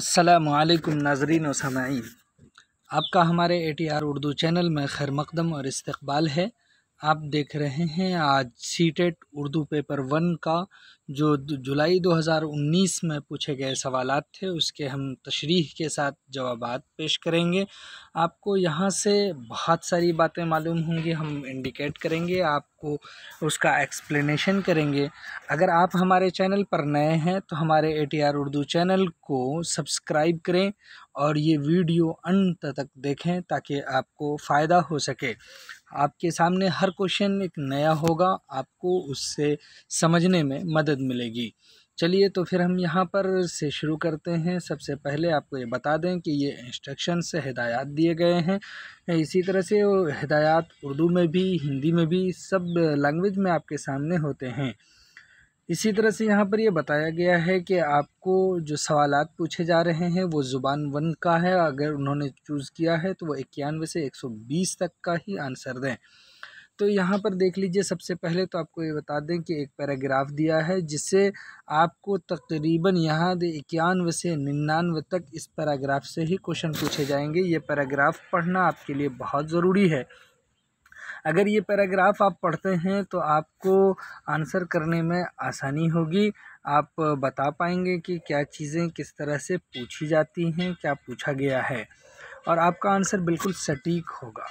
असलकुम नाजरीन और समाइन आपका हमारे A T R Urdu channel में खैर मकदम और इस्तबाल है आप देख रहे हैं आज सीटेट उर्दू पेपर वन का जो जुलाई 2019 में पूछे गए सवाल थे उसके हम तशरीह के साथ जवाब पेश करेंगे आपको यहाँ से बहुत सारी बातें मालूम होंगी हम इंडिकेट करेंगे आपको उसका एक्सप्लेनेशन करेंगे अगर आप हमारे चैनल पर नए हैं तो हमारे ए उर्दू चैनल को सब्सक्राइब करें और ये वीडियो अंत तक देखें ताकि आपको फ़ायदा हो सके आपके सामने हर क्वेश्चन एक नया होगा आपको उससे समझने में मदद मिलेगी चलिए तो फिर हम यहाँ पर से शुरू करते हैं सबसे पहले आपको ये बता दें कि ये इंस्ट्रक्शन से हदायात दिए गए हैं इसी तरह से हदायात उर्दू में भी हिंदी में भी सब लैंग्वेज में आपके सामने होते हैं इसी तरह से यहाँ पर यह बताया गया है कि आपको जो सवाल पूछे जा रहे हैं वो ज़ुबान वन का है अगर उन्होंने चूज़ किया है तो वो इक्यानवे से 120 तक का ही आंसर दें तो यहाँ पर देख लीजिए सबसे पहले तो आपको ये बता दें कि एक पैराग्राफ दिया है जिससे आपको तकरीबन यहाँ इक्यानवे से निन्यानवे तक इस पैराग्राफ से ही क्वेश्चन पूछे जाएंगे ये पैराग्राफ पढ़ना आपके लिए बहुत ज़रूरी है अगर ये पैराग्राफ आप पढ़ते हैं तो आपको आंसर करने में आसानी होगी आप बता पाएंगे कि क्या चीज़ें किस तरह से पूछी जाती हैं क्या पूछा गया है और आपका आंसर बिल्कुल सटीक होगा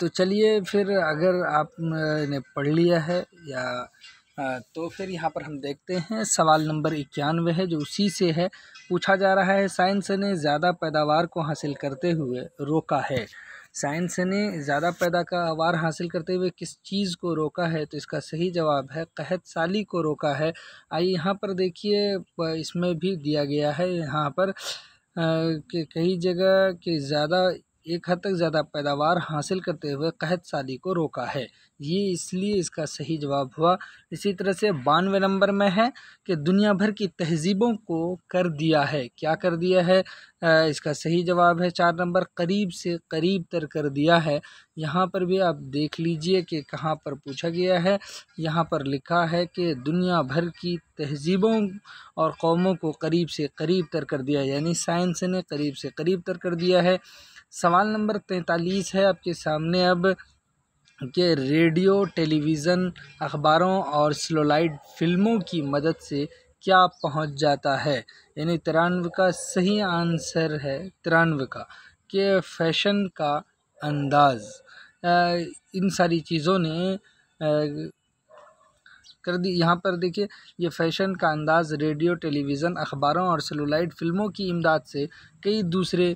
तो चलिए फिर अगर आपने पढ़ लिया है या तो फिर यहाँ पर हम देखते हैं सवाल नंबर इक्यानवे है जो उसी से है पूछा जा रहा है साइंस ने ज़्यादा पैदावार को हासिल करते हुए रोका है साइंस ने ज़्यादा पैदा का आवार हासिल करते हुए किस चीज़ को रोका है तो इसका सही जवाब है कहत साली को रोका है आइए यहाँ पर देखिए इसमें भी दिया गया है यहाँ पर कि कई जगह के ज़्यादा एक हद तक ज़्यादा पैदावार हासिल करते हुए कहत साली को रोका है ये इसलिए इसका सही जवाब हुआ इसी तरह से बानवे नंबर में है कि दुनिया भर की तहजीबों को कर दिया है क्या कर दिया है इसका सही जवाब है चार नंबर करीब से करीब तर कर दिया है यहाँ पर भी आप देख लीजिए कि कहाँ पर पूछा गया है यहाँ पर लिखा है कि दुनिया भर की तहजीबों और कौमों को करीब से करीब तर कर दिया यानी साइंस ने करीब से करीब तर कर दिया है सवाल नंबर तैंतालीस है आपके सामने अब के रेडियो टेलीविज़न अखबारों और स्लोलाइड फिल्मों की मदद से क्या पहुंच जाता है यानी तिरानवे का सही आंसर है तिरानवे का कि फैशन का अंदाज़ इन सारी चीज़ों ने कर दी यहाँ पर देखिए ये फैशन का अंदाज़ रेडियो टेलीविज़न अखबारों और सेलोलाइट फ़िल्मों की इमदाद से कई दूसरे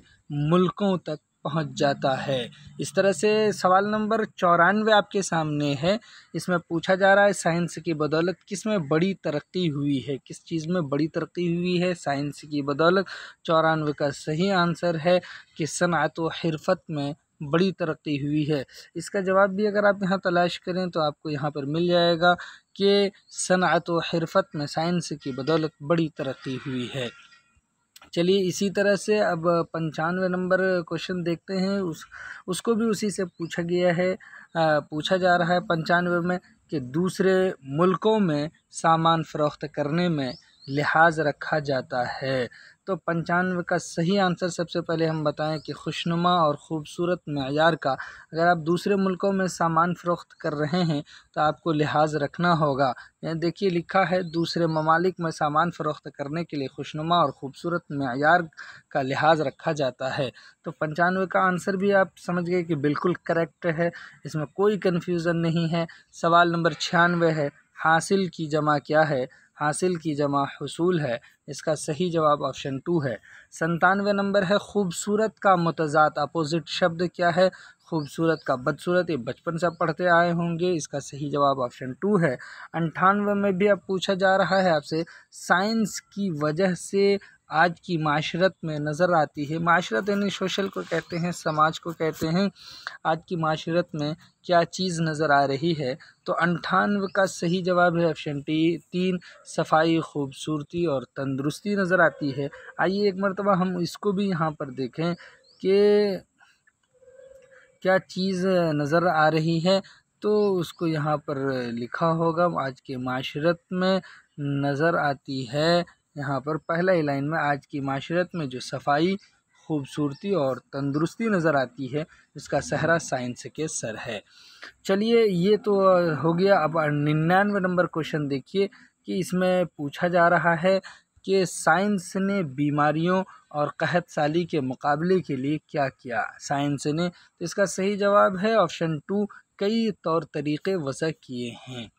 मुल्कों तक पहुंच जाता है इस तरह से सवाल नंबर चौरानवे आपके सामने है इसमें पूछा जा रहा है साइंस की बदौलत किस में बड़ी तरक्की हुई है किस चीज़ में बड़ी तरक्की हुई है साइंस की बदौलत चौरानवे का सही आंसर है कि सनात व हरफत में बड़ी तरक्की हुई है इसका जवाब भी अगर आप यहाँ तलाश करें तो आपको यहाँ पर मिल जाएगा कि सनत व हरफत में साइंस की बदौलत बड़ी तरक्की हुई है चलिए इसी तरह से अब पंचानवे नंबर क्वेश्चन देखते हैं उस उसको भी उसी से पूछा गया है आ, पूछा जा रहा है पंचानवे में कि दूसरे मुल्कों में सामान फ़रोख्त करने में लिहाज रखा जाता है तो पंचानवे का सही आंसर सबसे पहले हम बताएं कि खुशनुमा और ख़ूबसूरत मैार का अगर आप दूसरे मुल्कों में सामान फ़रोख्त कर रहे हैं तो आपको लिहाज रखना होगा यहाँ देखिए लिखा है दूसरे ममालिक में सामान फ़रोख्त करने के लिए खुशनुमा और ख़ूबसूरत मैार का लिहाज रखा जाता है तो पंचानवे का आंसर भी आप समझ गए कि बिल्कुल करेक्ट है इसमें कोई कन्फ्यूज़न नहीं है सवाल नंबर छियानवे है हासिल की जमा क्या है हासिल की जमा हसूल है इसका सही जवाब ऑप्शन टू है संतानवे नंबर है खूबसूरत का मतजाद अपोजिट शब्द क्या है खूबसूरत का बदसूरत ये बचपन से आप पढ़ते आए होंगे इसका सही जवाब ऑप्शन टू है अंठानवे में भी अब पूछा जा रहा है आपसे साइंस की वजह से आज की माशरत में नज़र आती है माशरत यानी सोशल को कहते हैं समाज को कहते हैं आज की माशरत में क्या चीज़ नज़र आ रही है तो अंठानवे का सही जवाब है ऑप्शन टी तीन सफाई खूबसूरती और तंदरुस्ती नज़र आती है आइए एक मरतबा हम इसको भी यहाँ पर देखें कि क्या चीज़ नज़र आ रही है तो उसको यहाँ पर लिखा होगा आज के माशरत में नज़र आती है यहाँ पर पहला ही लाइन में आज की माशरत में जो सफाई खूबसूरती और तंदुरुस्ती नज़र आती है इसका सहरा साइंस के सर है चलिए ये तो हो गया अब निन्यानवे नंबर क्वेश्चन देखिए कि इसमें पूछा जा रहा है कि साइंस ने बीमारियों और कहत साली के मुकाबले के लिए क्या किया साइंस ने तो इसका सही जवाब है ऑप्शन टू कई तौर तरीक़े वसा किए हैं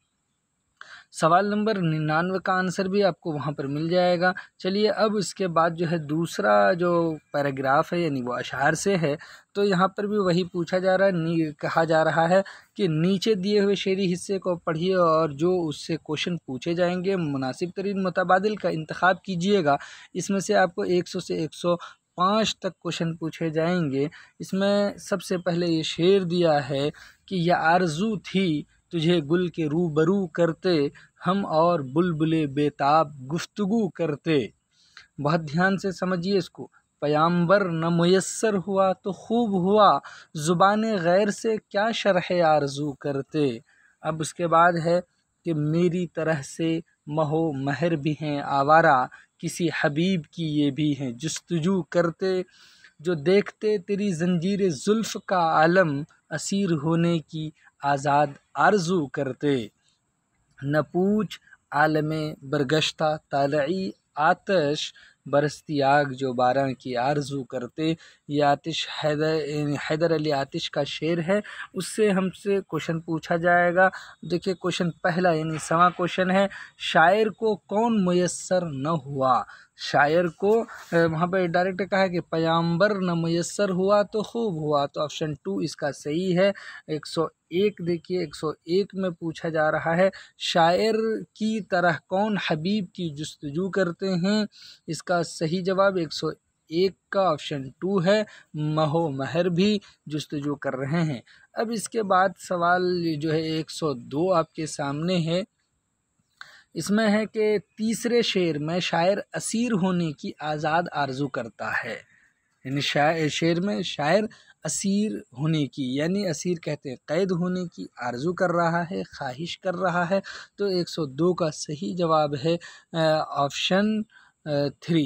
सवाल नंबर निन्यानवे का आंसर भी आपको वहाँ पर मिल जाएगा चलिए अब इसके बाद जो है दूसरा जो पैराग्राफ है यानी वो अशार से है तो यहाँ पर भी वही पूछा जा रहा है कहा जा रहा है कि नीचे दिए हुए शेरी हिस्से को पढ़िए और जो उससे क्वेश्चन पूछे जाएंगे मुनासिब तरीन मुतबादल का इंतखा कीजिएगा इसमें से आपको एक सौ से एक सौ पाँच तक क्वेश्चन पूछे जाएंगे इसमें सबसे पहले ये शेर दिया है कि यह आरजू थी तुझे गुल के रूबरू करते हम और बुलबुले बेताब गुफ्तगु करते बहुत ध्यान से समझिए इसको पयाम्बर न मैसर हुआ तो खूब हुआ ज़ुबान गैर से क्या शरह आरजू करते अब उसके बाद है कि मेरी तरह से महो महर भी हैं आवारा किसी हबीब की ये भी हैं जस्तजू करते जो देखते तेरी जंजीर जुल्फ़ का आलम असीर होने की आज़ाद आरजू करते नपूच आलम बरगश्ता तलई आतश बरसती आग जो बारह की आरजू करते ये आतिश हैदर हैदर अली आतिश का शेर है उससे हमसे क्वेश्चन पूछा जाएगा देखिए क्वेश्चन पहला यानी सवा क्वेश्चन है शायर को कौन मैसर न हुआ शायर को वहाँ पर डायरेक्ट कहा कि पयाम्बर न मैसर हुआ तो खूब हुआ तो ऑप्शन टू इसका सही है एक सौ एक देखिए एक सौ एक में पूछा जा रहा है शायर की तरह कौन हबीब की जस्तजू करते हैं इसका सही जवाब एक सौ एक का ऑप्शन टू है महो महर भी जस्तजू कर रहे हैं अब इसके बाद सवाल जो है एक सौ दो आपके सामने है इसमें है कि तीसरे शेर में शायर असीर होने की आज़ाद आरजू करता है यानी शायर शेर में शायर असीर होने की यानी असीर कहते हैं कैद होने की आरजू कर रहा है ख्वाहिश कर रहा है तो 102 का सही जवाब है ऑप्शन थ्री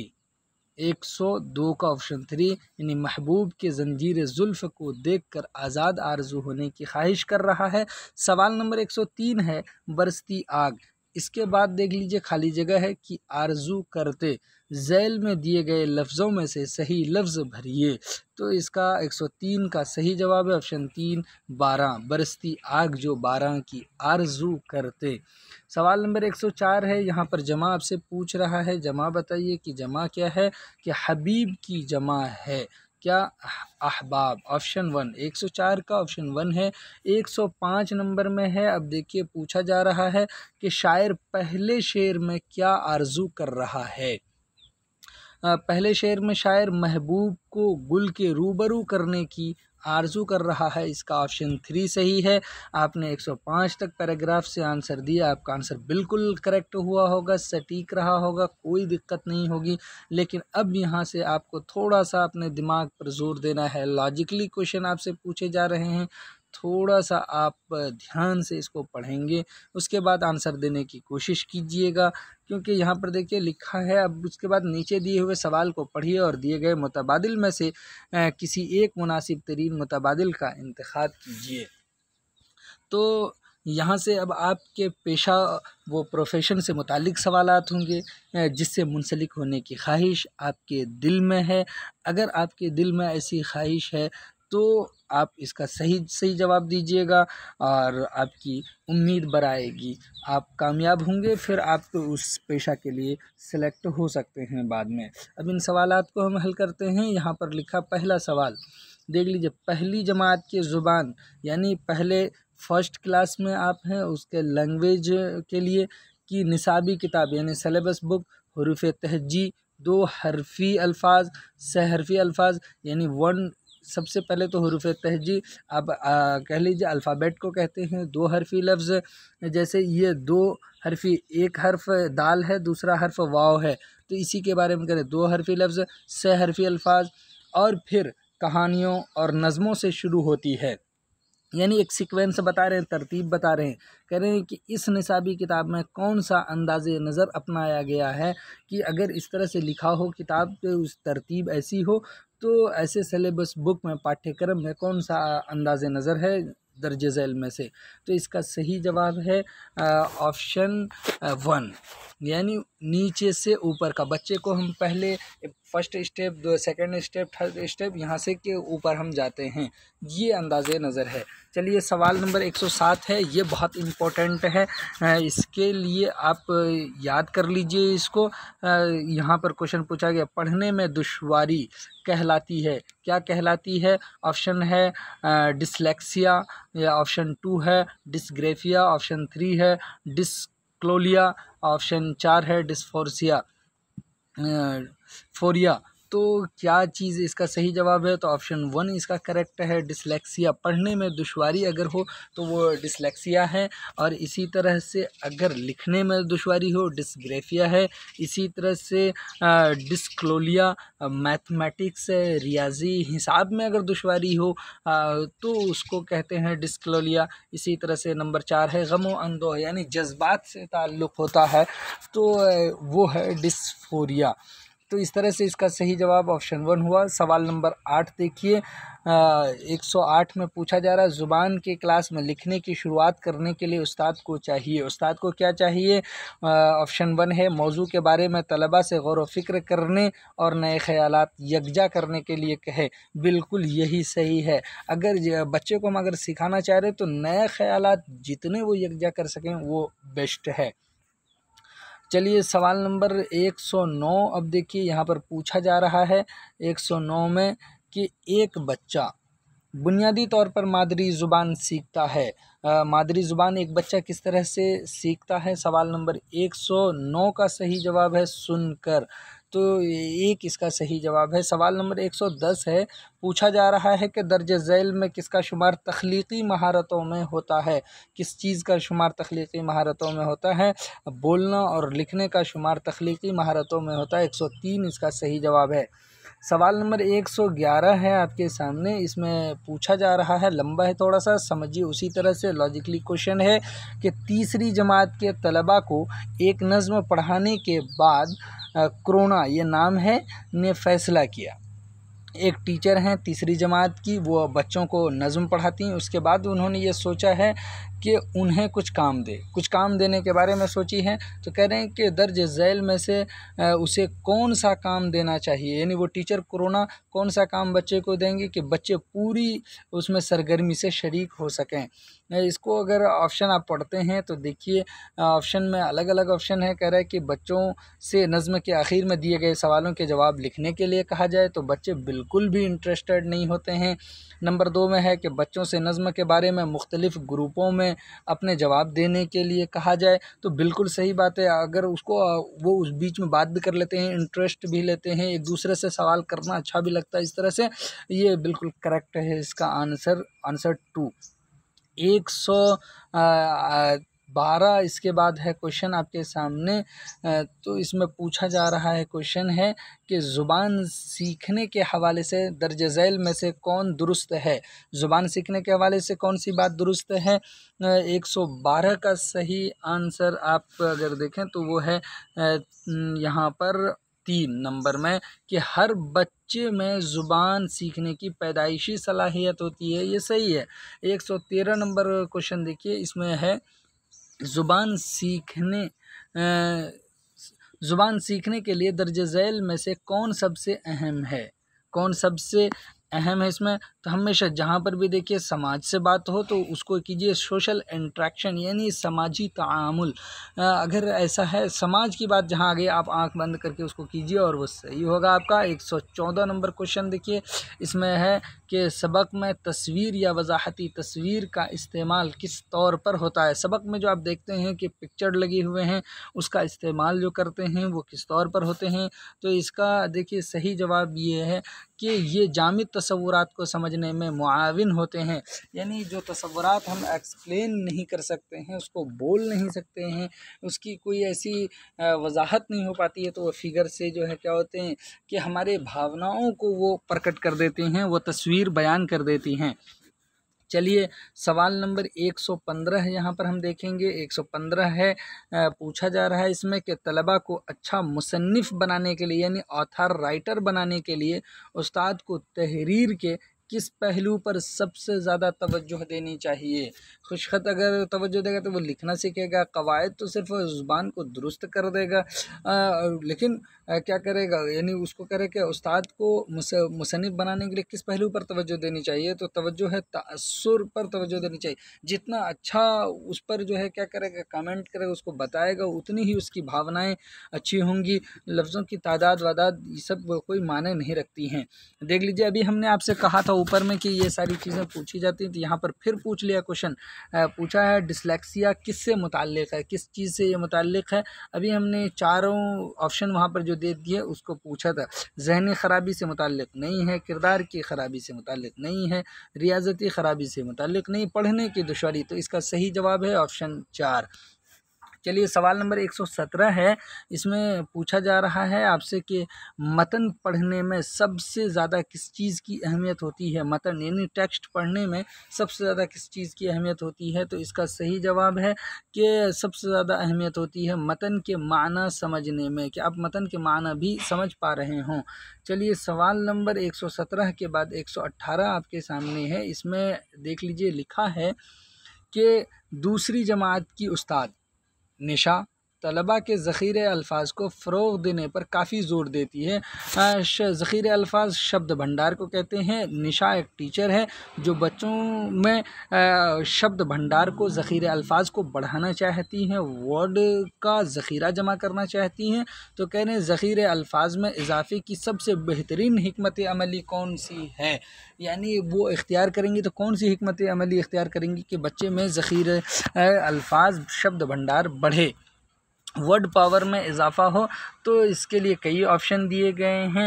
102 का ऑप्शन थ्री यानी महबूब के जंजीर जुल्फ़ को देखकर आज़ाद आरजू होने की ख्वाहिश कर रहा है सवाल नंबर 103 है बरसती आग इसके बाद देख लीजिए खाली जगह है कि आरजू करते जैल में दिए गए लफ्ज़ों में से सही लफ्ज़ भरिए तो इसका 103 का सही जवाब है ऑप्शन तीन बारह बरसती आग जो बारह की आरजू करते सवाल नंबर 104 है यहाँ पर जमा आपसे पूछ रहा है जमा बताइए कि जमा क्या है कि हबीब की जमा है क्या अहबाब ऑप्शन वन 104 का ऑप्शन वन है 105 नंबर में है अब देखिए पूछा जा रहा है कि शायर पहले शेर में क्या आरजू कर रहा है पहले शेर में शायर महबूब को गुल के रूबरू करने की आरजू कर रहा है इसका ऑप्शन थ्री सही है आपने 105 तक पैराग्राफ से आंसर दिया आपका आंसर बिल्कुल करेक्ट हुआ होगा सटीक रहा होगा कोई दिक्कत नहीं होगी लेकिन अब यहाँ से आपको थोड़ा सा अपने दिमाग पर जोर देना है लॉजिकली क्वेश्चन आपसे पूछे जा रहे हैं थोड़ा सा आप ध्यान से इसको पढ़ेंगे उसके बाद आंसर देने की कोशिश कीजिएगा क्योंकि यहाँ पर देखिए लिखा है अब उसके बाद नीचे दिए हुए सवाल को पढ़िए और दिए गए मुतबादिल में से किसी एक मुनासिब तरीन मुतबाद का इंतखा कीजिए तो यहाँ से अब आपके पेशा वो प्रोफेशन से मुतलिक सवाल होंगे जिससे मुनसलिक होने की ख्वाहिश आपके दिल में है अगर आपके दिल में ऐसी ख्वाहिश है तो आप इसका सही सही जवाब दीजिएगा और आपकी उम्मीद बढ़ाएगी आप कामयाब होंगे फिर आप उस पेशा के लिए सिलेक्ट हो सकते हैं बाद में अब इन सवाल को हम हल करते हैं यहाँ पर लिखा पहला सवाल देख लीजिए पहली जमात के ज़ुबान यानी पहले फर्स्ट क्लास में आप हैं उसके लैंग्वेज के लिए कि निसाबी किताब यानी सलेबस बुक हरूफ तहजी दो हरफी अल्फाज सहरफी अल्फाज यानी वन सबसे पहले तो हरूफ तहजी आप आ, कह लीजिए अल्फ़ाबेट को कहते हैं दो हरफी लफ्ज़ जैसे ये दो हरफी एक हरफ दाल है दूसरा हर्फ वाव है तो इसी के बारे में करें दो हरफी लफ्ज़ सह हरफी अल्फाज और फिर कहानियों और नज़मों से शुरू होती है यानी एक सीक्वेंस बता रहे हैं तरतीब बता रहे हैं कह रहे हैं कि इस निसाबी किताब में कौन सा अंदाज़ नज़र अपनाया गया है कि अगर इस तरह से लिखा हो किताब पे उस तरतीब ऐसी हो तो ऐसे सिलेबस बुक में पाठ्यक्रम में कौन सा अंदाज नज़र है दर्ज झैल में से तो इसका सही जवाब है ऑप्शन वन यानी नीचे से ऊपर का बच्चे को हम पहले फर्स्ट स्टेप दो सेकेंड स्टेप थर्ड स्टेप यहाँ से के ऊपर हम जाते हैं ये अंदाज नज़र है चलिए सवाल नंबर 107 है ये बहुत इम्पोर्टेंट है इसके लिए आप याद कर लीजिए इसको यहाँ पर क्वेश्चन पूछा गया पढ़ने में दुश्वारी कहलाती है क्या कहलाती है ऑप्शन है डिसलेक्सिया ऑप्शन टू है डिसग्रेफिया ऑप्शन थ्री है डिस क्लोलिया ऑप्शन चार है डिस्फोरसिया फोरिया तो क्या चीज़ इसका सही जवाब है तो ऑप्शन वन इसका करेक्ट है डिसलेक्सिया पढ़ने में दुशारी अगर हो तो वो डिसलेक्सिया है और इसी तरह से अगर लिखने में दुशारी हो डिसग्रेफिया है इसी तरह से डिस्क्लोलिया मैथमेटिक्स रियाजी हिसाब में अगर दुशारी हो आ, तो उसको कहते हैं डिस्क्लोलिया इसी तरह से नंबर चार है गमो अंदो यानी जज्बात से ताल्लुक़ होता है तो वो है डिसफोरिया तो इस तरह से इसका सही जवाब ऑप्शन वन हुआ सवाल नंबर आठ देखिए एक सौ आठ में पूछा जा रहा है ज़ुबान के क्लास में लिखने की शुरुआत करने के लिए उस्ताद को चाहिए उस्ताद को क्या चाहिए ऑप्शन वन है मौजू के बारे में तलबा से गौर फिक्र करने और नए ख्याल यकजा करने के लिए कहे बिल्कुल यही सही है अगर बच्चे को हम अगर सिखाना चाह रहे तो नए ख्याल जितने वो यकजा कर सकें वो बेस्ट है चलिए सवाल नंबर एक सौ नौ अब देखिए यहाँ पर पूछा जा रहा है एक सौ नौ में कि एक बच्चा बुनियादी तौर पर मादरी ज़ुबान सीखता है मादरी ज़ुबान एक बच्चा किस तरह से सीखता है सवाल नंबर एक सौ नौ का सही जवाब है सुनकर तो एक इसका सही जवाब है सवाल नंबर एक सौ दस है पूछा जा रहा है कि दर्ज झैल में किसका शुमार तख्लीकी महारतों में होता है किस चीज़ का शुमार तख्लीकी महारतों में होता है बोलना और लिखने का शुमार तख्लीकी महारतों में होता है एक सौ तीन इसका सही जवाब है सवाल नंबर एक सौ ग्यारह है आपके सामने इसमें पूछा जा रहा है लंबा है थोड़ा सा समझिए उसी तरह से लॉजिकली क्वेश्चन है कि तीसरी जमात के तलबा को एक नज़म पढ़ाने के बाद क्रोना ये नाम है ने फैसला किया एक टीचर हैं तीसरी जमात की वो बच्चों को नज़म पढ़ाती हैं उसके बाद उन्होंने ये सोचा है कि उन्हें कुछ काम दे कुछ काम देने के बारे में सोची है तो कह रहे हैं कि दर्ज झैल में से उसे कौन सा काम देना चाहिए यानी वो टीचर कोरोना कौन सा काम बच्चे को देंगे कि बच्चे पूरी उसमें सरगर्मी से शरीक हो सकें इसको अगर ऑप्शन आप पढ़ते हैं तो देखिए ऑप्शन में अलग अलग ऑप्शन है कह रहा है कि बच्चों से नज़म के आखिर में दिए गए सवालों के जवाब लिखने के लिए कहा जाए तो बच्चे बिल्कुल भी इंटरेस्टेड नहीं होते हैं नंबर दो में है कि बच्चों से नज़म के बारे में मुख्तलिफ़ ग्रुपों में अपने जवाब देने के लिए कहा जाए तो बिल्कुल सही बात है अगर उसको वो उस बीच में बात भी कर लेते हैं इंटरेस्ट भी लेते हैं एक दूसरे से सवाल करना अच्छा भी लगता है इस तरह से ये बिल्कुल करेक्ट है इसका आंसर आंसर टू एक सौ बारह इसके बाद है क्वेश्चन आपके सामने तो इसमें पूछा जा रहा है क्वेश्चन है कि ज़ुबान सीखने के हवाले से दर्ज झैल में से कौन दुरुस्त है ज़ुबान सीखने के हवाले से कौन सी बात दुरुस्त है एक सौ बारह का सही आंसर आप अगर देखें तो वो है यहाँ पर तीन नंबर में कि हर बच्चे में ज़ुबान सीखने की पैदाइशी सलाहियत होती है ये सही है एक सौ तेरह नंबर क्वेश्चन देखिए इसमें है ज़ुबान सीखने ज़ुबान सीखने के लिए दर्ज झैल में से कौन सबसे अहम है कौन सबसे अहम है इसमें तो हमेशा जहाँ पर भी देखिए समाज से बात हो तो उसको कीजिए सोशल इंट्रैक्शन यानी समाजी तामुल अगर ऐसा है समाज की बात जहाँ आ गई आप आंख बंद करके उसको कीजिए और वो सही होगा आपका एक सौ चौदह नंबर क्वेश्चन देखिए इसमें है कि सबक में तस्वीर या वजाहती तस्वीर का इस्तेमाल किस तौर पर होता है सबक में जो आप देखते हैं कि पिक्चर लगे हुए हैं उसका इस्तेमाल जो करते हैं वो किस तौर पर होते हैं तो इसका देखिए सही जवाब ये है कि ये जाम तस्वुरात को समझने में मुआविन होते हैं यानी जो तस्वुरात हम एक्सप्लेन नहीं कर सकते हैं उसको बोल नहीं सकते हैं उसकी कोई ऐसी वजाहत नहीं हो पाती है तो वह फिगर से जो है क्या होते हैं कि हमारे भावनाओं को वो प्रकट कर देते हैं वो तस्वीर बयान कर देती हैं चलिए सवाल नंबर 115 पंद्रह यहाँ पर हम देखेंगे 115 है पूछा जा रहा है इसमें कि तलबा को अच्छा मुसनफ़ बनाने के लिए यानी ऑथर राइटर बनाने के लिए उस्ताद को तहरीर के किस पहलू पर सबसे ज़्यादा तवज्जो देनी चाहिए खुशखत अगर तवज्जो देगा तो वो लिखना सीखेगा कवायद तो सिर्फ ज़ुबान को दुरुस्त कर देगा आ, लेकिन आ, क्या करेगा यानी उसको करे कि उस्ताद को मुसनफ़ बनाने के लिए किस पहलू पर तवज्जो देनी चाहिए तो तवज्जो है तसर पर तवज्जो देनी चाहिए जितना अच्छा उस पर जो है क्या करेगा कमेंट करेगा उसको बताएगा उतनी ही उसकी भावनाएँ अच्छी होंगी लफ्ज़ों की तादाद वादाद ये सब कोई माने नहीं रखती हैं देख लीजिए अभी हमने आपसे कहा था ऊपर में कि ये सारी चीज़ें पूछी जाती थी तो यहाँ पर फिर पूछ लिया क्वेश्चन पूछा है डिसलेक्सिया किस से मुतक़ है किस चीज़ से ये मुतक़ है अभी हमने चारों ऑप्शन वहाँ पर जो दे दिए उसको पूछा था जहनी ख़राबी से मुतक़ नहीं है किरदार की ख़राबी से मुतक़ नहीं है रियाजती ख़राबी से मुतक़ नहीं पढ़ने की दुशारी तो इसका सही जवाब है ऑप्शन चार चलिए सवाल नंबर एक सौ सत्रह है इसमें पूछा जा रहा है आपसे कि मतन पढ़ने में सबसे ज़्यादा किस चीज़ की अहमियत होती है मतन यानी टेक्स्ट पढ़ने में सबसे ज़्यादा किस चीज़ की अहमियत होती है तो इसका सही जवाब है कि सबसे ज़्यादा अहमियत होती है मतन के माना समझने में कि आप मतन के माना भी समझ पा रहे हों चलिए सवाल नंबर एक सौ सत्रह के बाद एक सौ अट्ठारह आपके सामने है इसमें देख लीजिए लिखा है कि दूसरी जमात की उस्ताद निशा तलबा के ज़ख़ीर अल्फाज को फ़रोग देने पर काफ़ी ज़ोर देती है ज़ख़ीर अल्फाज शब्द भंडार को कहते हैं निशा एक टीचर है जो बच्चों में शब्द भंडार को ज़ख़ीर अल्फाज को बढ़ाना चाहती हैं वर्ड का ज़ख़ीरा जमा करना चाहती हैं तो कह रहे हैं ज़ख़ीर अल्फाज में इजाफे की सबसे बेहतरीन हमत अमली कौन सी है यानी वो इख्तियार करेंगी तो कौन सी हमत अमली इख्तियार करेंगी कि बच्चे में ज़ख़ीर अल्फाज शब्द भंडार बढ़े वर्ड पावर में इजाफ़ा हो तो इसके लिए कई ऑप्शन दिए गए हैं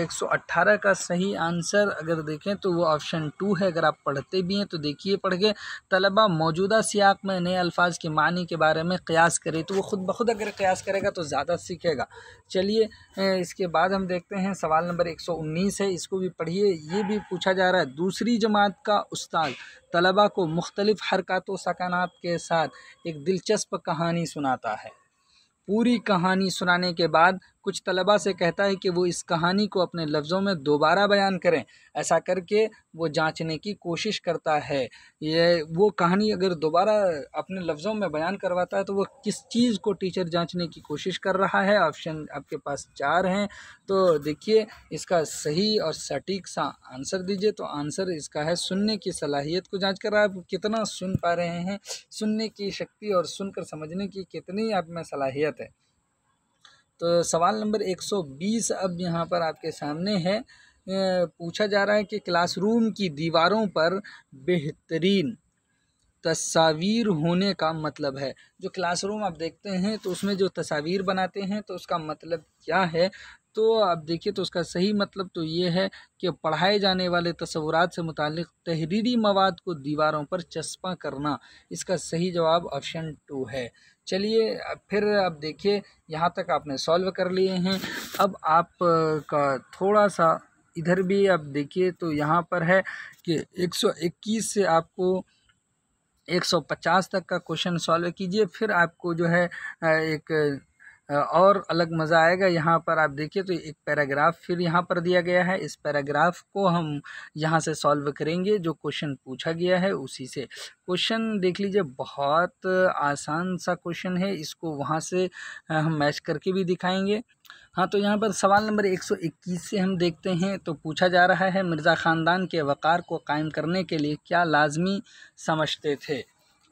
एक सौ अट्ठारह का सही आंसर अगर देखें तो वो ऑप्शन टू है अगर आप पढ़ते भी हैं तो देखिए पढ़ के तलबा मौजूदा सियाक में नए अल्फाज के मानी के बारे में क्यास करे तो वो ख़ुद ब खुद अगर क़यास करेगा तो ज़्यादा सीखेगा चलिए इसके बाद हम देखते हैं सवाल नंबर एक सौ उन्नीस है इसको भी पढ़िए ये भी पूछा जा रहा है दूसरी जमात का उस्ताद तलबा को मुख्तलिफ़ हरकत व सकानात के साथ एक दिलचस्प कहानी सुनाता है पूरी कहानी सुनाने के बाद कुछ तलबा से कहता है कि वो इस कहानी को अपने लफ्ज़ों में दोबारा बयान करें ऐसा करके वो जांचने की कोशिश करता है ये वो कहानी अगर दोबारा अपने लफ्ज़ों में बयान करवाता है तो वो किस चीज़ को टीचर जांचने की कोशिश कर रहा है ऑप्शन आपके पास चार हैं तो देखिए इसका सही और सटीक सा आंसर दीजिए तो आंसर इसका है सुनने की सलाहियत को जाँच कर रहा आप कितना सुन पा रहे हैं सुनने की शक्ति और सुनकर समझने की कितनी आप में सलाहियत जाते हैं तो सवाल नंबर 120 अब यहाँ पर आपके सामने है पूछा जा रहा है कि क्लासरूम की दीवारों पर बेहतरीन तस्वीर होने का मतलब है जो क्लासरूम आप देखते हैं तो उसमें जो तस्वीर बनाते हैं तो उसका मतलब क्या है तो आप देखिए तो उसका सही मतलब तो ये है कि पढ़ाए जाने वाले तस्वुरात से मुतल तहरीरी मवाद को दीवारों पर चस्पा करना इसका सही जवाब ऑप्शन टू है चलिए फिर आप देखिए यहाँ तक आपने सॉल्व कर लिए हैं अब आप का थोड़ा सा इधर भी आप देखिए तो यहाँ पर है कि 121 से आपको 150 तक का क्वेश्चन सॉल्व कीजिए फिर आपको जो है एक और अलग मज़ा आएगा यहाँ पर आप देखिए तो एक पैराग्राफ फिर यहाँ पर दिया गया है इस पैराग्राफ को हम यहाँ से सॉल्व करेंगे जो क्वेश्चन पूछा गया है उसी से क्वेश्चन देख लीजिए बहुत आसान सा क्वेश्चन है इसको वहाँ से हम मैच करके भी दिखाएंगे हाँ तो यहाँ पर सवाल नंबर 121 से हम देखते हैं तो पूछा जा रहा है मिर्ज़ा ख़ानदान के वक़ार को कायम करने के लिए क्या लाजमी समझते थे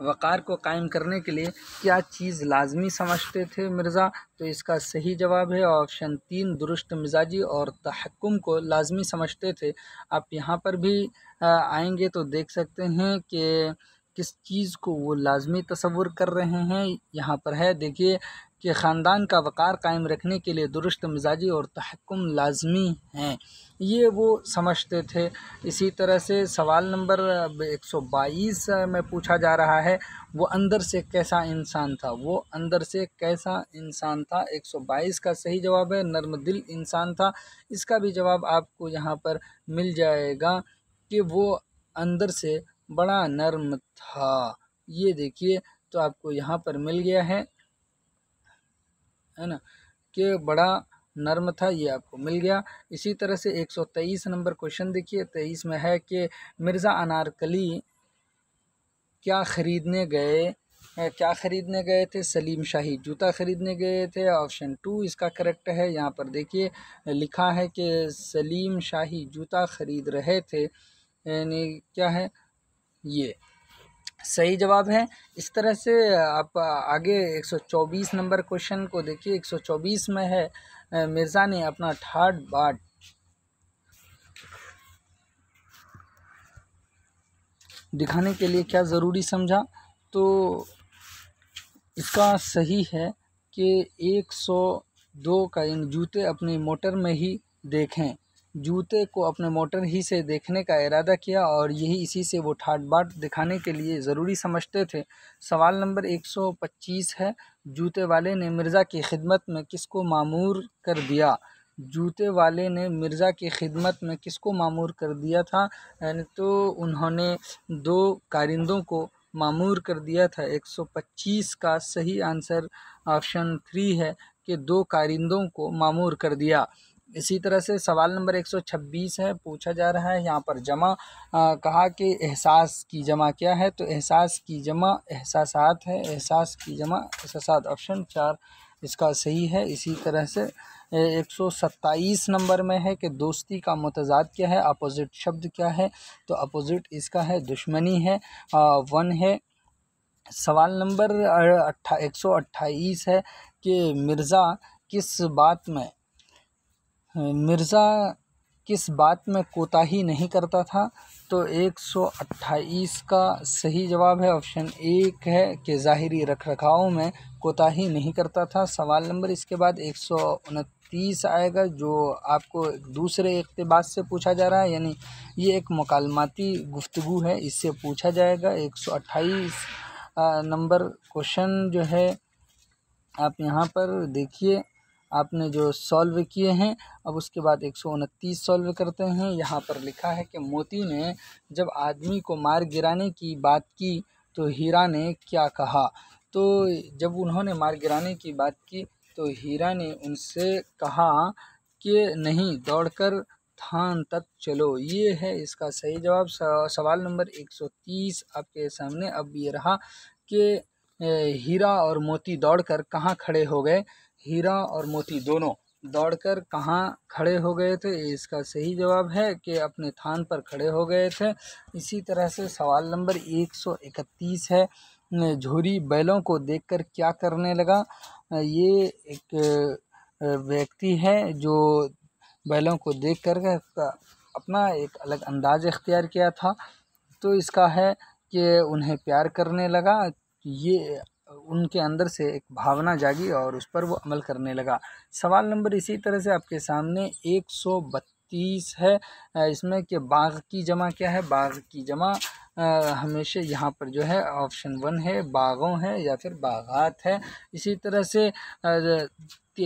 वक़ार को कायम करने के लिए क्या चीज़ लाजमी समझते थे मिर्ज़ा तो इसका सही जवाब है ऑप्शन तीन दुरुस्त मिजाजी और तहकुम को लाजमी समझते थे आप यहाँ पर भी आएंगे तो देख सकते हैं कि किस चीज़ को वो लाजमी तस्वुर कर रहे हैं यहाँ पर है देखिए कि ख़ानदान का वक़ार कायम रखने के लिए दुरुस्त मिजाजी और तहकुम लाजमी हैं ये वो समझते थे इसी तरह से सवाल नंबर 122 में पूछा जा रहा है वो अंदर से कैसा इंसान था वो अंदर से कैसा इंसान था 122 का सही जवाब है नर्म दिल इंसान था इसका भी जवाब आपको यहाँ पर मिल जाएगा कि वो अंदर से बड़ा नर्म था ये देखिए तो आपको यहाँ पर मिल गया है है ना कि बड़ा नर्म था ये आपको मिल गया इसी तरह से 123 नंबर क्वेश्चन देखिए तेईस में है कि मिर्ज़ा अनारकली क्या ख़रीदने गए क्या ख़रीदने गए थे सलीम शाही जूता ख़रीदने गए थे ऑप्शन टू इसका करेक्ट है यहाँ पर देखिए लिखा है कि सलीम शाही जूता ख़रीद रहे थे यानी क्या है ये सही जवाब है इस तरह से आप आगे 124 नंबर क्वेश्चन को देखिए 124 में है मिर्ज़ा ने अपना थर्ड बाट दिखाने के लिए क्या ज़रूरी समझा तो इसका सही है कि 102 का इन जूते अपने मोटर में ही देखें जूते को अपने मोटर ही से देखने का इरादा किया और यही इसी से वो ठाट बाट दिखाने के लिए ज़रूरी समझते थे सवाल नंबर 125 है जूते वाले ने मिर्ज़ा की खिदमत में किसको मामूर कर दिया जूते वाले ने मिर्ज़ा की खिदमत में किसको मामूर कर दिया था यानी तो उन्होंने दो कारिंदों को मामूर कर दिया था 125 का सही आंसर ऑप्शन थ्री है कि दो कारिंदों को मामूर कर दिया इसी तरह से सवाल नंबर 126 है पूछा जा रहा है यहाँ पर जमा आ, कहा कि एहसास की जमा क्या है तो एहसास की जमा एहसास है एहसास की जमा एहसास ऑप्शन चार इसका सही है इसी तरह से एक सौ सत्ताईस नंबर में है कि दोस्ती का मतजाद क्या है अपोज़िट शब्द क्या है तो अपोज़िट इसका है दुश्मनी है आ, वन है सवाल नंबर अट्ठा एक सौ अट्ठाईस है कि मिर्ज़ा किस बात में मिर्ज़ा किस बात में कोताही नहीं करता था तो एक सौ अट्ठाईस का सही जवाब है ऑप्शन एक है कि ज़ाहरी रखरखाव में कोताही नहीं करता था सवाल नंबर इसके बाद एक सौ उनतीस आएगा जो आपको दूसरे इकतबास से पूछा जा रहा है यानी ये एक मकालमाती गुफ्तु है इससे पूछा जाएगा एक सौ अट्ठाईस नंबर क्वेश्चन जो है आप यहाँ पर देखिए आपने जो सॉल्व किए हैं अब उसके बाद एक सौ उनतीस सॉल्व करते हैं यहाँ पर लिखा है कि मोती ने जब आदमी को मार गिराने की बात की तो हीरा ने क्या कहा तो जब उन्होंने मार गिराने की बात की तो हीरा ने उनसे कहा कि नहीं दौड़कर थान तक चलो ये है इसका सही जवाब सवाल नंबर एक सौ तीस आपके सामने अब ये रहा कि हीरा और मोती दौड़कर कहाँ खड़े हो गए हीरा और मोती दोनों दौड़कर कहाँ खड़े हो गए थे इसका सही जवाब है कि अपने थान पर खड़े हो गए थे इसी तरह से सवाल नंबर 131 है झूरी बैलों को देखकर क्या करने लगा ये एक व्यक्ति है जो बैलों को देख कर अपना एक अलग अंदाज इख्तियार किया था तो इसका है कि उन्हें प्यार करने लगा ये उनके अंदर से एक भावना जागी और उस पर वो अमल करने लगा सवाल नंबर इसी तरह से आपके सामने एक सौ बत्तीस है इसमें कि बाग की जमा क्या है बाग की जमा हमेशा यहाँ पर जो है ऑप्शन वन है बागों है या फिर बागात है इसी तरह से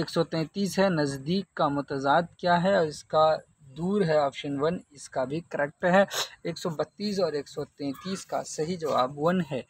एक सौ तैंतीस है नज़दीक का मतजाद क्या है और इसका दूर है ऑप्शन वन इसका भी करेक्ट है एक सौ बत्तीस और एक सौ तैंतीस का सही जवाब वन है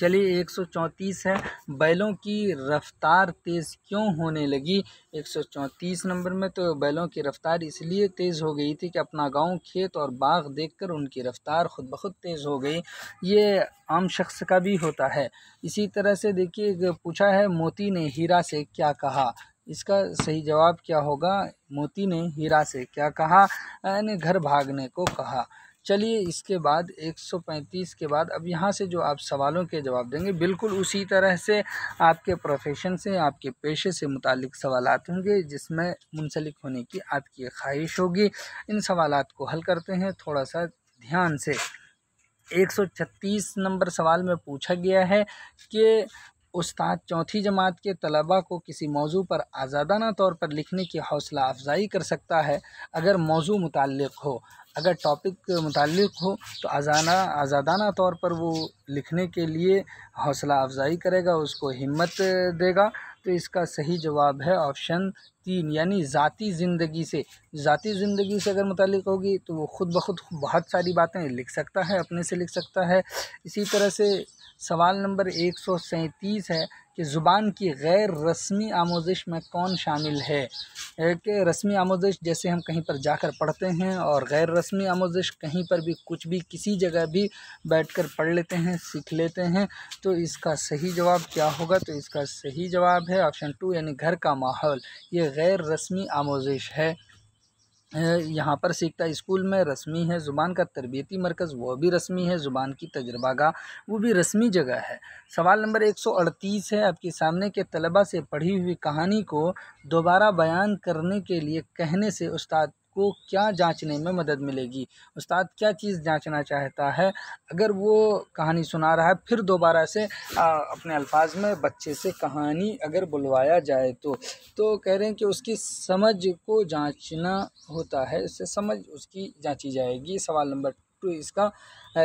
चलिए 134 है बैलों की रफ़्तार तेज़ क्यों होने लगी 134 नंबर में तो बैलों की रफ़्तार इसलिए तेज़ हो गई थी कि अपना गांव खेत और बाग देखकर उनकी रफ़्तार खुद बखुद तेज़ हो गई ये आम शख्स का भी होता है इसी तरह से देखिए पूछा है मोती ने हीरा से क्या कहा इसका सही जवाब क्या होगा मोती ने हीरा से क्या कहा यानी घर भागने को कहा चलिए इसके बाद 135 के बाद अब यहाँ से जो आप सवालों के जवाब देंगे बिल्कुल उसी तरह से आपके प्रोफेशन से आपके पेशे से मुतलिक सवाल होंगे जिसमें मुंसलिक होने की आपकी ख्वाहिश होगी इन सवाल को हल करते हैं थोड़ा सा ध्यान से 136 नंबर सवाल में पूछा गया है कि उस्ताद चौथी जमात के तलबा को किसी मौजू पर आज़ादाना तौर पर लिखने की हौसला अफजाई कर सकता है अगर मौजू मुतल हो अगर टॉपिक मुतल हो तो आज़ाना आज़ादाना तौर पर वो लिखने के लिए हौसला अफजाई करेगा उसको हिम्मत देगा तो इसका सही जवाब है ऑप्शन तीन यानी ज़ाती ज़िंदगी से ज़ाती ज़िंदगी से अगर मुतल होगी तो वो ख़ुद ब खुद बहुत सारी बातें लिख सकता है अपने से लिख सकता है इसी तरह से सवाल नंबर एक सौ सैंतीस है कि ज़ुबान की गैर रस्मी आमोज़िश में कौन शामिल है कि रस्मी आमोज़िश जैसे हम कहीं पर जाकर पढ़ते हैं और गैर रस्मी आमोज़िश कहीं पर भी कुछ भी किसी जगह भी बैठकर पढ़ लेते हैं सीख लेते हैं तो इसका सही जवाब क्या होगा तो इसका सही जवाब है ऑप्शन टू यानी घर का माहौल ये गैर रस्मी आमोज़िश है यहाँ पर सीखता स्कूल में रस्मी है ज़ुबान का तरबियती मरकज़ वह भी रस्मी है ज़ुबान की तजर्बा का वो भी रस्मी जगह है सवाल नंबर एक सौ अड़तीस है आपके सामने के तलबा से पढ़ी हुई कहानी को दोबारा बयान करने के लिए कहने से उस्ताद को क्या जांचने में मदद मिलेगी उस्ताद क्या चीज़ जांचना चाहता है अगर वो कहानी सुना रहा है फिर दोबारा से आ, अपने अल्फाज में बच्चे से कहानी अगर बुलवाया जाए तो तो कह रहे हैं कि उसकी समझ को जांचना होता है इससे समझ उसकी जांची जाएगी सवाल नंबर टू इसका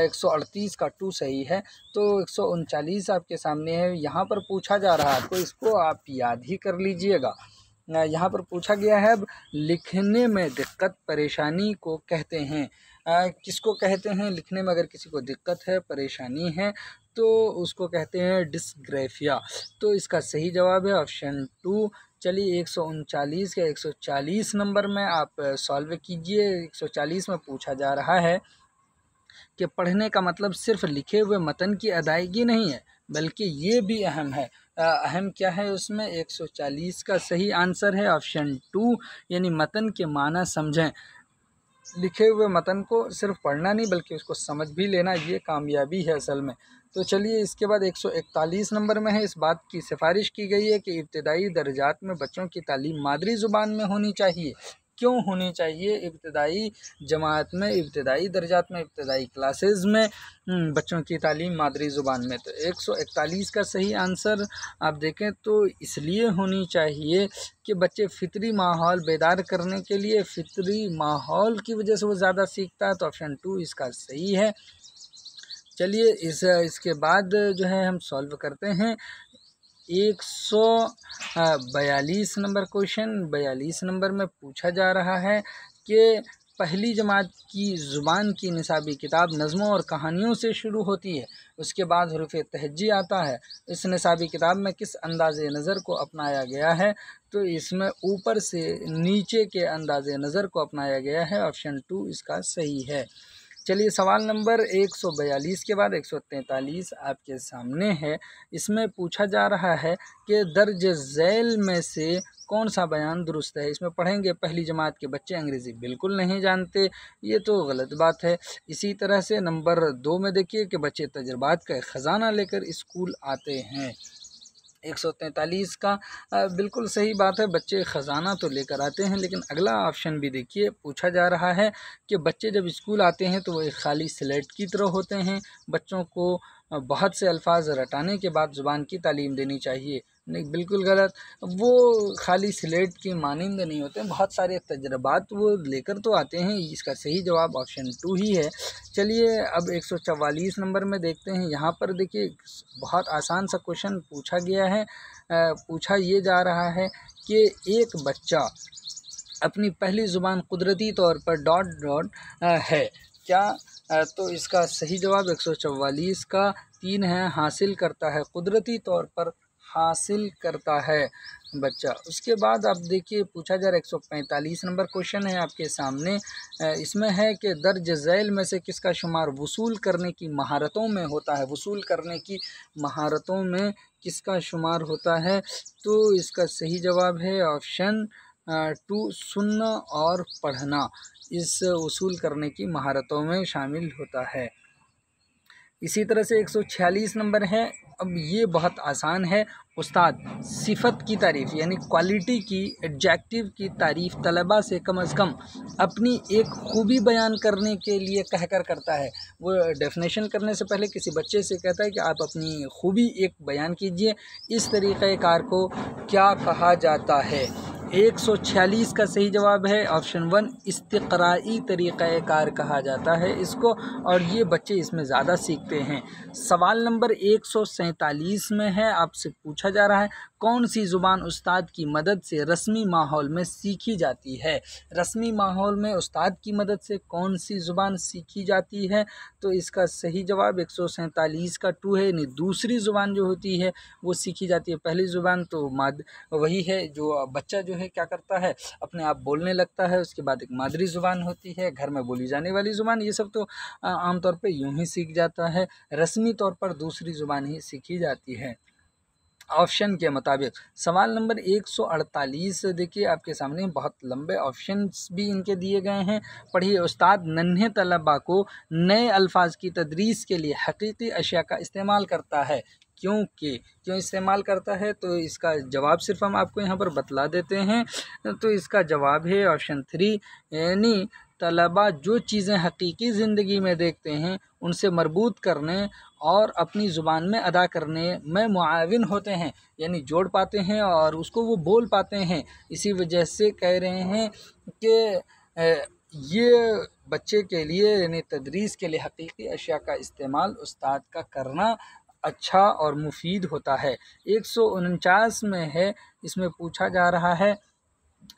एक सौ अड़तीस का टू सही है तो एक सौ उनचालीस आपके सामने है यहाँ पर पूछा जा रहा है तो इसको आप याद ही कर लीजिएगा यहाँ पर पूछा गया है लिखने में दिक्कत परेशानी को कहते हैं किसको कहते हैं लिखने में अगर किसी को दिक्कत है परेशानी है तो उसको कहते हैं डिसग्रेफिया तो इसका सही जवाब है ऑप्शन टू चलिए एक सौ उनचालीस या एक सौ चालीस नंबर में आप सॉल्व कीजिए एक सौ चालीस में पूछा जा रहा है कि पढ़ने का मतलब सिर्फ लिखे हुए मतन की अदायगी नहीं है बल्कि ये भी अहम है अहम क्या है उसमें 140 का सही आंसर है ऑप्शन टू यानी मतन के माना समझें लिखे हुए मतन को सिर्फ पढ़ना नहीं बल्कि उसको समझ भी लेना ये कामयाबी है असल में तो चलिए इसके बाद 141 नंबर में है इस बात की सिफारिश की गई है कि इब्तदाई दर्जात में बच्चों की तालीम मादरी ज़ुबान में होनी चाहिए क्यों होनी चाहिए इब्तदाई जमात में इब्तदाई दर्जात में इब्तदाई क्लासेस में हम्म, बच्चों की तालीम मादरी ज़ुबान में तो एक सौ इकतालीस का सही आंसर आप देखें तो इसलिए होनी चाहिए कि बच्चे फितरी माहौल बेदार करने के लिए फितरी माहौल की वजह से वो ज़्यादा सीखता है तो ऑप्शन टू इसका सही है चलिए इस इसके बाद जो है हम सॉल्व करते हैं एक सौ बयालीस नंबर क्वेश्चन बयालीस नंबर में पूछा जा रहा है कि पहली जमात की ज़ुबान की निसाबी किताब नज़मों और कहानियों से शुरू होती है उसके बाद हरूफ तहजी आता है इस निसाबी किताब में किस अंदाज नज़र को अपनाया गया है तो इसमें ऊपर से नीचे के अंदाज नज़र को अपनाया गया है ऑप्शन टू इसका सही है चलिए सवाल नंबर 142 के बाद 143 आपके सामने है इसमें पूछा जा रहा है कि दर्ज झैल में से कौन सा बयान दुरुस्त है इसमें पढ़ेंगे पहली जमात के बच्चे अंग्रेज़ी बिल्कुल नहीं जानते ये तो गलत बात है इसी तरह से नंबर दो में देखिए कि बच्चे तजर्बात का ख़जाना लेकर स्कूल आते हैं एक सौ तैंतालीस का आ, बिल्कुल सही बात है बच्चे ख़जाना तो लेकर आते हैं लेकिन अगला ऑप्शन भी देखिए पूछा जा रहा है कि बच्चे जब स्कूल आते हैं तो वो एक खाली स्लेट की तरह होते हैं बच्चों को बहुत से अल्फाज रटाने के बाद ज़ुबान की तालीम देनी चाहिए नहीं बिल्कुल गलत वो खाली स्लेट के मानंद नहीं होते बहुत सारे तजर्बात वो लेकर तो आते हैं इसका सही जवाब ऑप्शन टू ही है चलिए अब एक सौ चवालीस नंबर में देखते हैं यहाँ पर देखिए बहुत आसान सा क्वेश्चन पूछा गया है पूछा ये जा रहा है कि एक बच्चा अपनी पहली ज़ुबान कुदरती तौर पर डॉट डॉट है क्या तो इसका सही जवाब एक सौ चवालीस का तीन है हासिल करता है कुदरती तौर पर हासिल करता है बच्चा उसके बाद आप देखिए पूछा जा रहा है एक सौ पैंतालीस नंबर क्वेश्चन है आपके सामने इसमें है कि दर्ज झैल में से किसका शुमार वसूल करने की महारतों में होता है वसूल करने की महारतों में किसका शुमार होता है तो इसका सही जवाब है ऑप्शन टू सुनना और पढ़ना इस वसूल करने की महारतों में शामिल होता है इसी तरह से 146 नंबर है अब ये बहुत आसान है उस्ताद सिफत की तारीफ़ यानी क्वालिटी की एडजेक्टिव की तारीफ़ तलबा से कम अज़ कम अपनी एक खूबी बयान करने के लिए कहकर करता है वो डेफिनेशन करने से पहले किसी बच्चे से कहता है कि आप अपनी खूबी एक बयान कीजिए इस तरीक़ार को क्या कहा जाता है एक सौ छियालीस का सही जवाब है ऑप्शन वन तरीक़ा कार कहा जाता है इसको और ये बच्चे इसमें ज़्यादा सीखते हैं सवाल नंबर एक सौ सैंतालीस में है आपसे पूछा जा रहा है कौन सी ज़ुबान उस्ताद की मदद से रस्मी माहौल में सीखी जाती है रस्मी माहौल में उस्ताद की मदद से कौन सी ज़ुबान सीखी जाती है तो इसका सही जवाब एक सौ सैंतालीस का टू है यानी दूसरी ज़ुबान जो होती है वो सीखी जाती है पहली ज़ुबान तो माद वही है जो बच्चा जो है है क्या करता है अपने आप बोलने लगता है उसके बाद एक मादरी ज़ुबान होती है घर में बोली जाने वाली ज़ुबान ये सब तो आमतौर पर यूँ ही सीख जाता है रस्मी तौर पर दूसरी ज़ुबान ही सीखी जाती है ऑप्शन के मुताबिक सवाल नंबर 148 देखिए आपके सामने बहुत लंबे ऑप्शन भी इनके दिए गए हैं पढ़िए उस्ताद नन्हे तलबा को नए अल्फाज की तदरीस के लिए हकीकी अशिया का इस्तेमाल करता है क्योंकि क्यों इस्तेमाल करता है तो इसका जवाब सिर्फ हम आपको यहाँ पर बतला देते हैं तो इसका जवाब है ऑप्शन थ्री यानी तलबा जो चीज़ें हकीकी ज़िंदगी में देखते हैं उनसे मरबूत करने और अपनी ज़ुबान में अदा करने में मुआवन होते हैं यानी जोड़ पाते हैं और उसको वो बोल पाते हैं इसी वजह से कह रहे हैं कि ये बच्चे के लिए यानी तदरीस के लिए हकीकी अशिया का इस्तेमाल उस्ताद का करना अच्छा और मुफीद होता है एक सौ उनचास में है इसमें पूछा जा रहा है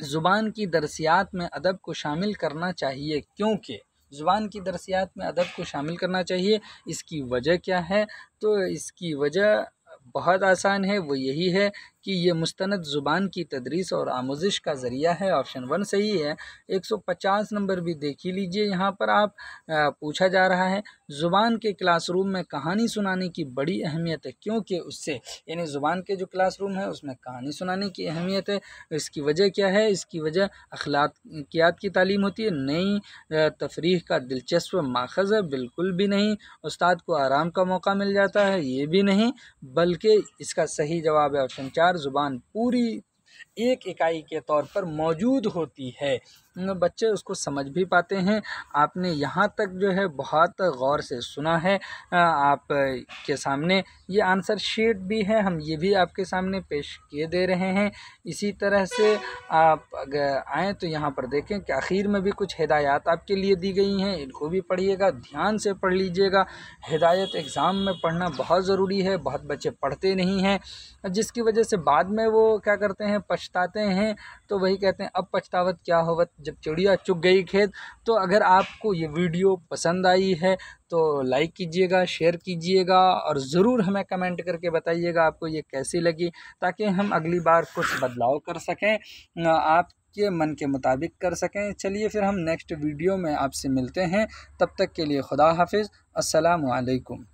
ज़ुबान की दरसियात में अदब को शामिल करना चाहिए क्योंकि ज़ुबान की दरसियात में अदब को शामिल करना चाहिए इसकी वजह क्या है तो इसकी वजह बहुत आसान है वो यही है कि ये मुस्तंद ज़ुबान की तदरीस और आमोजिश का ज़रिया है ऑप्शन वन सही है एक सौ पचास नंबर भी देख ही लीजिए यहाँ पर आप पूछा जा रहा है ज़ुबान के क्लासरूम में कहानी सुनाने की बड़ी अहमियत है क्योंकि उससे यानी ज़ुबान के जो क्लासरूम है उसमें कहानी सुनाने की अहमियत है इसकी वजह क्या है इसकी वजह अखलाकियात की तालीम होती है नई तफरी का दिलचस्प माखज़ है बिल्कुल भी नहीं उस्ताद को आराम का मौका मिल जाता है ये भी नहीं बल्कि इसका सही जवाब है ऑप्शन चार ज़ुबान पूरी एक इकाई के तौर पर मौजूद होती है बच्चे उसको समझ भी पाते हैं आपने यहाँ तक जो है बहुत गौर से सुना है आप के सामने ये आंसर शीट भी है हम ये भी आपके सामने पेश किए दे रहे हैं इसी तरह से आप अगर आएँ तो यहाँ पर देखें कि आखिर में भी कुछ हिदायत आपके लिए दी गई हैं इनको भी पढ़िएगा ध्यान से पढ़ लीजिएगा हिदायत एग्ज़ाम में पढ़ना बहुत ज़रूरी है बहुत बच्चे पढ़ते नहीं हैं जिसकी वजह से बाद में वो क्या करते हैं पछताते हैं तो वही कहते हैं अब पछतावत क्या होवत जब चिड़िया चुग गई खेत तो अगर आपको ये वीडियो पसंद आई है तो लाइक कीजिएगा शेयर कीजिएगा और ज़रूर हमें कमेंट करके बताइएगा आपको ये कैसी लगी ताकि हम अगली बार कुछ बदलाव कर सकें आप के मन के मुताबिक कर सकें चलिए फिर हम नेक्स्ट वीडियो में आपसे मिलते हैं तब तक के लिए खुदा हाफिज़ असलकम